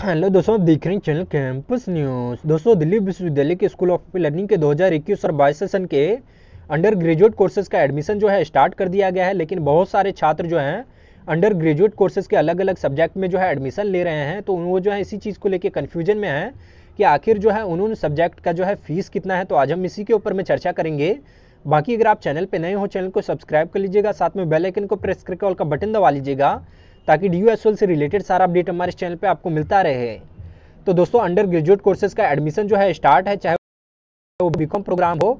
hello हाँ, दोस्तों आप देख रहे हैं चैनल कैंपस न्यूज़ दोस्तों दिल्ली विश्वविद्यालय के स्कूल ऑफ लर्निंग के 2021 और बाईस सेशन के अंडर ग्रेजुएट कोर्सेज का एडमिशन जो है स्टार्ट कर दिया गया है लेकिन बहुत सारे छात्र जो हैं अंडर ग्रेजुएट कोर्सेज के अलग अलग सब्जेक्ट में जो है एडमिशन ले रहे हैं तो वो जो है इसी चीज़ को लेकर कन्फ्यूजन में है कि आखिर जो है उन सब्जेक्ट का जो है फीस कितना है तो आज हम इसी के ऊपर में चर्चा करेंगे बाकी अगर आप चैनल पर नए हो चैनल को सब्सक्राइब कर लीजिएगा साथ में बेलाइकन को प्रेस करके ऑल का बटन दबा लीजिएगा ताकि डी से रिलेटेड सारा अपडेट हमारे चैनल पर आपको मिलता रहे तो दोस्तों अंडर ग्रेजुएट कोर्सेज का एडमिशन जो है स्टार्ट है चाहे वो बी प्रोग्राम हो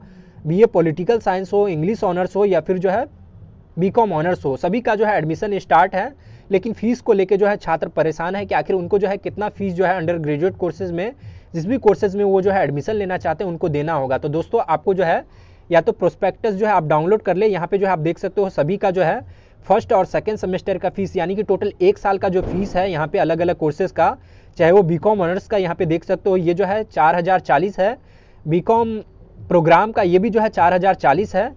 बी पॉलिटिकल साइंस हो इंग्लिश ऑनर्स हो या फिर जो है बी ऑनर्स हो सभी का जो है एडमिशन स्टार्ट है लेकिन फीस को लेके जो है छात्र परेशान है कि आखिर उनको जो है कितना फीस जो है अंडर ग्रेजुएट कोर्सेज में जिस भी कोर्सेज में वो जो है एडमिशन लेना चाहते हैं उनको देना होगा तो दोस्तों आपको जो है या तो प्रोस्पेक्टस जो है आप डाउनलोड कर ले यहाँ पे जो है आप देख सकते हो सभी का जो है फर्स्ट और सेकेंड सेमेस्टर का फीस यानी कि टोटल एक साल का जो फीस है यहाँ पे अलग अलग कोर्सेज का चाहे वो बी कॉम ऑनर्स का यहाँ पे देख सकते हो ये जो है चार हज़ार चालीस है बी कॉम प्रोग्राम का ये भी जो है चार हज़ार चालीस है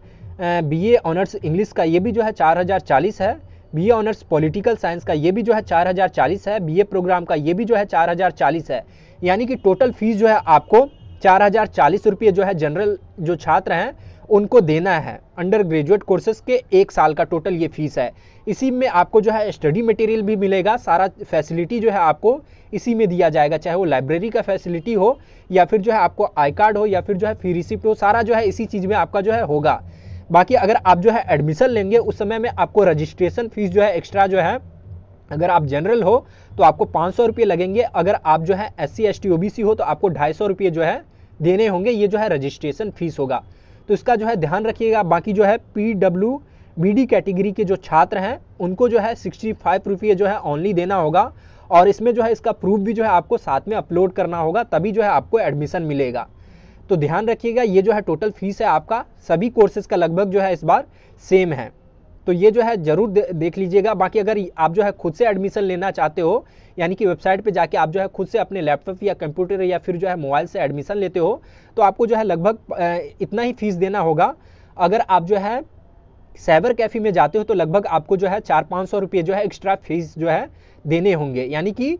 बी ए ऑनर्स इंग्लिश का ये भी जो है चार हज़ार चालीस है B A honours political science का ये भी जो है चार हज़ार चालीस है बी ए प्रोग्राम का ये भी जो है चार हज़ार चालीस है यानी कि टोटल फीस जो है आपको चार हजार चालीस रुपये जो है जनरल जो छात्र हैं उनको देना है अंडर ग्रेजुएट कोर्सेज के एक साल का टोटल ये फीस है इसी में आपको जो है स्टडी मटेरियल भी मिलेगा सारा फैसिलिटी जो है आपको इसी में दिया जाएगा चाहे वो लाइब्रेरी का फैसिलिटी हो या फिर जो है आपको आई कार्ड हो या फिर जो है फी रिसिप्ट हो सारा जो है इसी चीज़ में आपका जो है होगा बाकी अगर आप जो है एडमिशन लेंगे उस समय में आपको रजिस्ट्रेशन फीस जो है एक्स्ट्रा जो है अगर आप जनरल हो तो आपको पाँच सौ रुपये लगेंगे अगर आप जो है S C S T O B C हो तो आपको ढाई सौ रुपये जो है देने होंगे ये जो है रजिस्ट्रेशन फीस होगा तो इसका जो है ध्यान रखिएगा बाकी जो है P W B D category के जो छात्र हैं उनको जो है सिक्सटी फाइव रुपये जो है ऑनली देना होगा और इसमें जो है इसका प्रूफ भी जो है आपको साथ में अपलोड करना होगा तभी जो है आपको एडमिशन मिलेगा तो ध्यान रखिएगा ये जो है टोटल फीस है आपका सभी कोर्सेज का लगभग जो है इस बार सेम है तो ये जो है जरूर दे, देख लीजिएगा बाकी अगर आप जो है खुद से एडमिशन लेना चाहते हो यानी कि वेबसाइट पे जाके आप जो है खुद से अपने लैपटॉप या कंप्यूटर या फिर जो है मोबाइल से एडमिशन लेते हो तो आपको जो है लगभग इतना ही फीस देना होगा अगर आप जो है साइबर कैफे में जाते हो तो लगभग आपको जो है चार पाँच सौ रुपये जो है एक्स्ट्रा फीस जो है देने होंगे यानी कि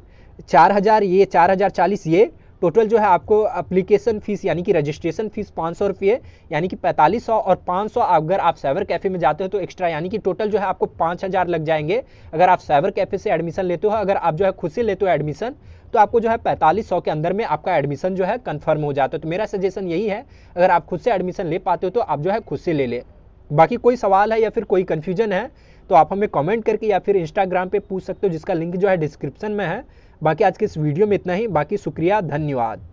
चार हज़ार ये चार हज़ार चालीस ये टोटल जो है आपको अप्लीकेशन फ़ीस यानी कि रजिस्ट्रेशन फ़ीस पाँच सौ रुपये यानी कि पैंतालीस सौ और पाँच सौ अगर आप साइबर कैफ़े में जाते हो तो एक्स्ट्रा यानी कि टोटल जो है आपको पाँच हज़ार लग जाएंगे अगर आप साइबर कैफ़े से एडमिशन लेते हो अगर आप जो है खुद से लेते हो एडमिशन तो आपको जो है पैंतालीस सौ के अंदर में आपका एडमिशन जो है कन्फर्म हो जाता है तो मेरा सजेशन यही है अगर आप खुद से एडमिशन ले पाते हो तो आप जो है खुद से ले लें बाकी कोई सवाल है या फिर कोई कन्फ्यूजन है तो आप हमें कमेंट करके या फिर इंस्टाग्राम पे पूछ सकते हो जिसका लिंक जो है डिस्क्रिप्शन में है बाकी आज के इस वीडियो में इतना ही बाकी शुक्रिया धन्यवाद